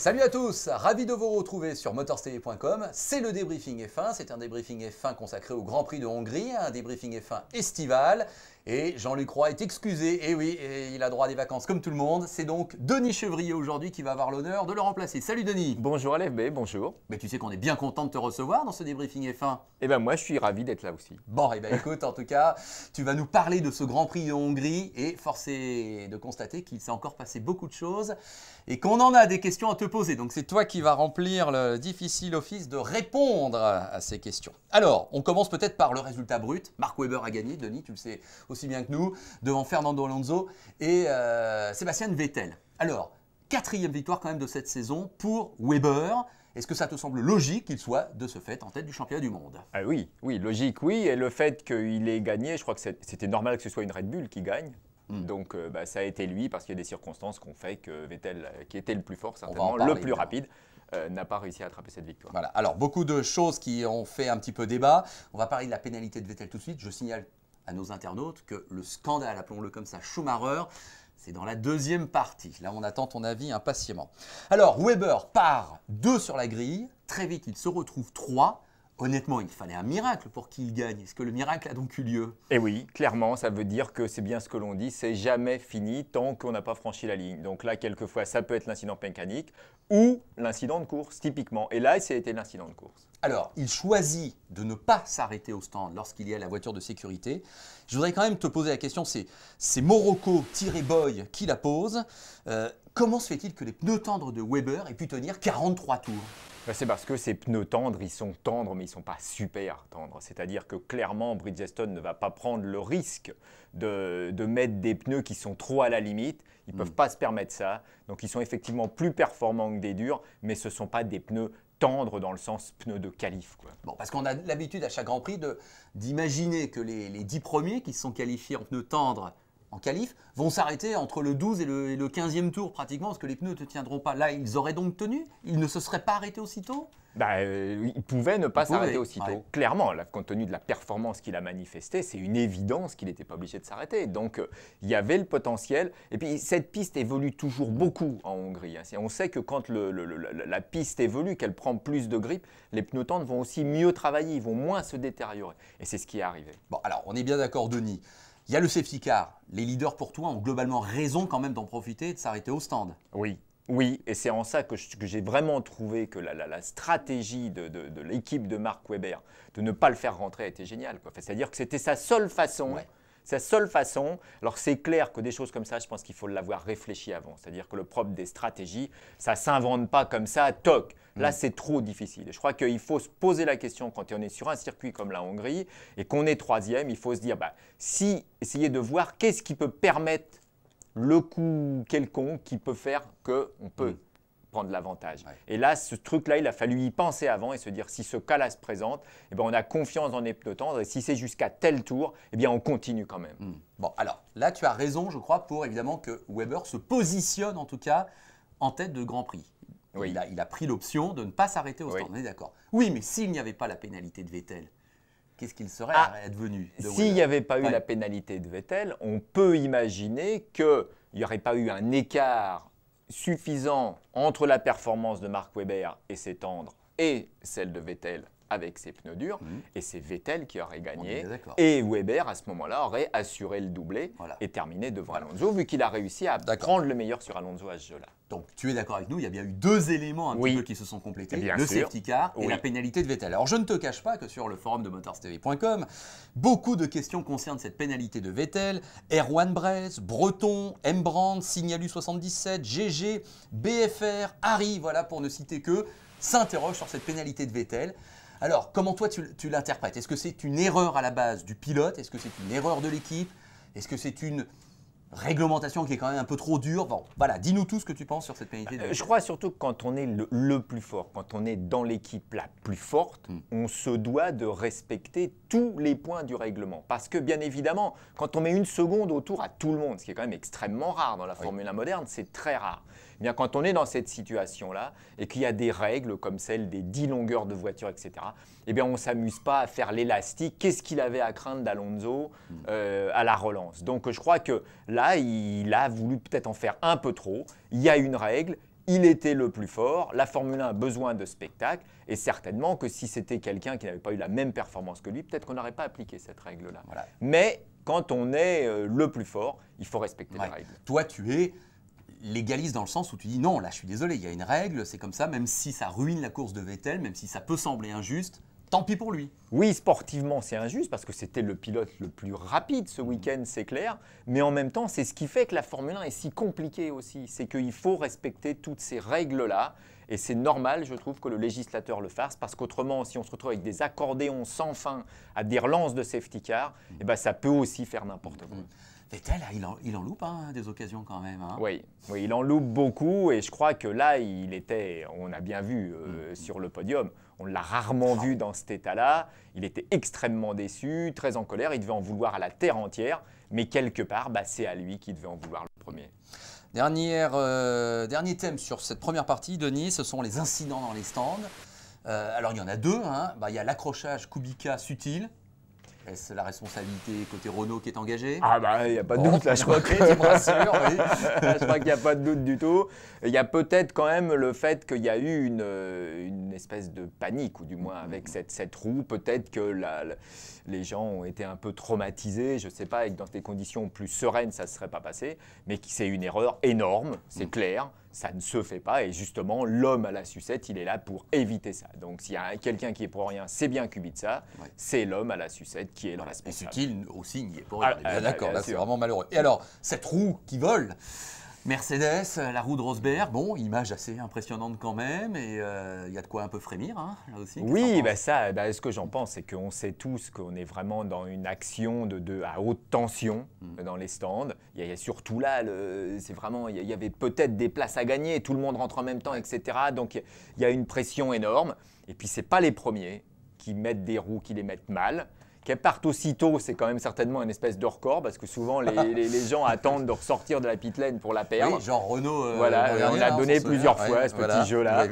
Salut à tous, ravi de vous retrouver sur motorstv.com. C'est le débriefing F1, c'est un débriefing F1 consacré au Grand Prix de Hongrie, un débriefing F1 estival. Et Jean-Luc Roy est excusé, et oui, il a droit à des vacances comme tout le monde. C'est donc Denis Chevrier aujourd'hui qui va avoir l'honneur de le remplacer. Salut Denis Bonjour l'FB, ben, bonjour. Mais tu sais qu'on est bien content de te recevoir dans ce débriefing F1. Eh ben moi je suis ravi d'être là aussi. Bon, et eh ben écoute, en tout cas, tu vas nous parler de ce Grand Prix de Hongrie, et force de constater qu'il s'est encore passé beaucoup de choses, et qu'on en a des questions à te poser. Donc c'est toi qui vas remplir le difficile office de répondre à ces questions. Alors, on commence peut-être par le résultat brut. Mark Weber a gagné, Denis, tu le sais aussi bien que nous, devant Fernando Alonso et euh, Sébastien Vettel. Alors, quatrième victoire quand même de cette saison pour Weber. Est-ce que ça te semble logique qu'il soit de ce fait en tête du championnat du monde ah Oui, oui, logique, oui. Et le fait qu'il ait gagné, je crois que c'était normal que ce soit une Red Bull qui gagne. Hmm. Donc euh, bah, ça a été lui parce qu'il y a des circonstances qu'on fait que Vettel, euh, qui était le plus fort certainement, le plus rapide, n'a pas réussi à attraper cette victoire. Voilà, alors beaucoup de choses qui ont fait un petit peu débat. On va parler de la pénalité de Vettel tout de suite. Je signale à nos internautes que le scandale, appelons-le comme ça, Schumacher, c'est dans la deuxième partie. Là, on attend ton avis impatiemment. Alors, Weber part deux sur la grille. Très vite, il se retrouve trois. Honnêtement, il fallait un miracle pour qu'il gagne. Est-ce que le miracle a donc eu lieu Eh oui, clairement, ça veut dire que c'est bien ce que l'on dit, c'est jamais fini tant qu'on n'a pas franchi la ligne. Donc là, quelquefois, ça peut être l'incident mécanique ou l'incident de course, typiquement. Et là, ça a été l'incident de course. Alors, il choisit de ne pas s'arrêter au stand lorsqu'il y a la voiture de sécurité. Je voudrais quand même te poser la question, c'est Morocco-Boy qui la pose. Euh, Comment se fait-il que les pneus tendres de Weber aient pu tenir 43 tours bah, c'est parce que ces pneus tendres, ils sont tendres, mais ils ne sont pas super tendres. C'est-à-dire que clairement, Bridgestone ne va pas prendre le risque de, mettre des pneus qui sont trop à la limite. Ils ne peuvent hmm. pas se permettre ça. Donc, ils sont effectivement plus performants que des durs, mais ce ne sont pas des pneus tendres dans le sens pneus de calife. Bon, parce qu'on a l'habitude à chaque Grand Prix d'imaginer que les, dix 10 premiers qui sont qualifiés en pneus tendres en qualif vont s'arrêter entre le 12 et le, et 15e tour pratiquement parce que les pneus ne te tiendront pas. Là, ils auraient donc tenu Ils ne se seraient pas arrêtés aussitôt bah, euh, pouvaient ne pas s'arrêter aussitôt. Clairement, compte tenu de la performance qu'il a manifestée, c'est une évidence qu'il n'était pas obligé de s'arrêter. Donc, euh, il y avait le potentiel. Et puis, cette piste évolue toujours beaucoup en Hongrie. Hein. On sait que quand la piste évolue, qu'elle prend plus de grippe, les pneus vont aussi mieux travailler, ils vont moins se détériorer. Et c'est ce qui est arrivé. Bon, alors, on est bien d'accord, Denis. Il y a le safety car. Les leaders pour toi ont globalement raison quand même d'en profiter et de s'arrêter au stand. Oui, oui, et c'est en ça que, j'ai vraiment trouvé que la, stratégie de, l'équipe de Marc Weber de ne pas le faire rentrer était géniale. C'est-à-dire que c'était sa seule façon c'est la seule façon. Alors c'est clair que des choses comme ça, je pense qu'il faut l'avoir réfléchi avant. C'est-à-dire que le propre des stratégies, ça ne s'invente pas comme ça, toc. Là, mm. c'est trop difficile. Je crois qu'il faut se poser la question quand on est sur un circuit comme la Hongrie et qu'on est troisième, il faut se dire, bah, si, essayer de voir qu'est-ce qui peut permettre le coup quelconque qui peut faire qu'on peut. Mm prendre l'avantage. Et là, ce truc-là, il a fallu y penser avant et se dire si ce cas-là se présente, eh ben, on a confiance dans les pneus et si c'est jusqu'à tel tour, eh bien, on continue quand même. Hmm. Bon, alors là, tu as raison, je crois, pour évidemment que Weber se positionne en tout cas en tête de Grand Prix. Oui. Il, a, il a pris l'option de ne pas s'arrêter au stand, on est d'accord. Oui, mais s'il n'y avait pas la pénalité de Vettel, qu'est-ce qu'il serait advenu ah, S'il n'y avait pas eu la pénalité de Vettel, on peut imaginer qu'il n'y aurait pas eu un écart suffisant entre la performance de Mark Webber et ses tendres et celle de Vettel avec ses pneus durs, mmh. et c'est Vettel qui aurait gagné. Et Weber, à ce moment-là, aurait assuré le doublé et terminé devant Alonso, vu qu'il a réussi à prendre le meilleur sur Alonso à ce jeu-là. Donc, tu es d'accord avec nous, il y a bien eu deux éléments un qui se sont complétés, le safety car et la pénalité de Vettel. Alors, je ne te cache pas que sur le forum de motorstv.com, beaucoup de questions concernent cette pénalité de Vettel. Erwan Brez, Breton, Mbrand, Signalu77, GG, BFR, Harry, voilà pour ne citer que, s'interrogent sur cette pénalité de Vettel. Alors, comment toi tu, l'interprètes Est-ce que c'est une erreur à la base du pilote Est-ce que c'est une erreur de l'équipe Est-ce que c'est une réglementation qui est quand même un peu trop dure. Bon, voilà, dis-nous tout ce que tu penses sur cette pénalité. Euh, je crois surtout que quand on est le, plus fort, quand on est dans l'équipe la plus forte, hmm. on se doit de respecter tous les points du règlement. Parce que bien évidemment, quand on met une seconde autour à tout le monde, ce qui est quand même extrêmement rare dans la Formule 1 moderne, c'est très rare. Eh bien, quand on est dans cette situation-là et qu'il y a des règles comme celle des 10 longueurs de voiture, etc., eh bien, on ne s'amuse pas à faire l'élastique. Qu'est-ce qu'il avait à craindre d'Alonso hmm. euh, à la relance Donc, je crois que là, il a voulu peut-être en faire un peu trop. Il y a une règle, il était le plus fort, la Formule 1 a besoin de spectacle, et certainement que si c'était quelqu'un qui n'avait pas eu la même performance que lui, peut-être qu'on n'aurait pas appliqué cette règle-là. Mais quand on est euh, le plus fort, il faut respecter la règle. Toi, tu es légaliste dans le sens où tu dis non, là je suis désolé, il y a une règle, c'est comme ça, même si ça ruine la course de Vettel, même si ça peut sembler injuste, tant pis pour lui. Oui, sportivement, c'est injuste parce que c'était le pilote le plus rapide ce week-end, c'est clair. Mais en même temps, c'est ce qui fait que la Formule 1 est si compliquée aussi. C'est qu'il faut respecter toutes ces règles-là. Et c'est normal, je trouve, que le législateur le fasse parce qu'autrement, si on se retrouve avec des accordéons sans fin à des relances de safety car, eh ben, ça peut aussi faire n'importe quoi. Mm. Hein, il en, il en loupe hein, des occasions quand même. Hein. Oui, il en loupe beaucoup et je crois que là, il était, on a bien vu euh, mm. sur le podium, on l'a rarement vu dans cet état-là. Il était extrêmement déçu, très en colère, il devait en vouloir à la terre entière, mais quelque part, bah, c'est à lui qui devait en vouloir le premier. Euh, dernier thème sur cette première partie, Denis, ce sont les incidents dans les stands. Euh, alors il y en a deux, bah, il y a l'accrochage Kubica-Sutil est-ce la responsabilité côté Renault qui est engagée Ah bah il n'y a pas de doute là, je crois que... oui. je crois qu'il n'y a pas de doute du tout. Il y a peut-être quand même le fait qu'il y a eu une, euh, espèce de panique, ou du moins mm-hmm. avec cette, roue, peut-être que les gens ont été un peu traumatisés, je ne sais pas, et que dans des conditions plus sereines, ça ne se serait pas passé, mais c'est une erreur énorme, c'est mm. clair ça ne se fait pas. Et justement, l'homme à la sucette, il est là pour éviter ça. Donc s'il y a quelqu'un qui est pour rien, c'est bien Kubica, c'est l'homme à la sucette qui est dans la responsable. Et c'est aussi n'y est pour rien. Ah, ah, d'accord, là c'est vraiment malheureux. Et alors, cette roue qui vole Mercedes, euh, la roue de Rosberg, bon, image assez impressionnante quand même, et il euh, y a de quoi un peu frémir, hein, là aussi. Oui, bah ça, bah, ce que j'en pense, c'est qu'on sait tous qu'on est vraiment dans une action de, à haute tension hmm. dans les stands. Il y, a surtout là, c'est vraiment, il y, avait peut-être des places à gagner, tout le monde rentre en même temps, etc. Donc il y, a une pression énorme, et puis ce c'est pas les premiers qui mettent des roues, qui les mettent mal. Qu'elle parte aussitôt, c'est quand même certainement une espèce de record, parce que souvent les, les, gens attendent de ressortir de la pitlane pour la perdre. Oui, genre Renault. Euh, on l'a donné hein, plusieurs fois, ce petit jeu-là.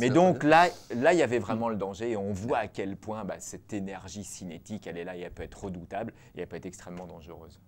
Mais donc là, là, il y avait vraiment le danger, et on voit à quel point bah, cette énergie cinétique, elle est là, et elle peut être redoutable, et elle peut être extrêmement dangereuse.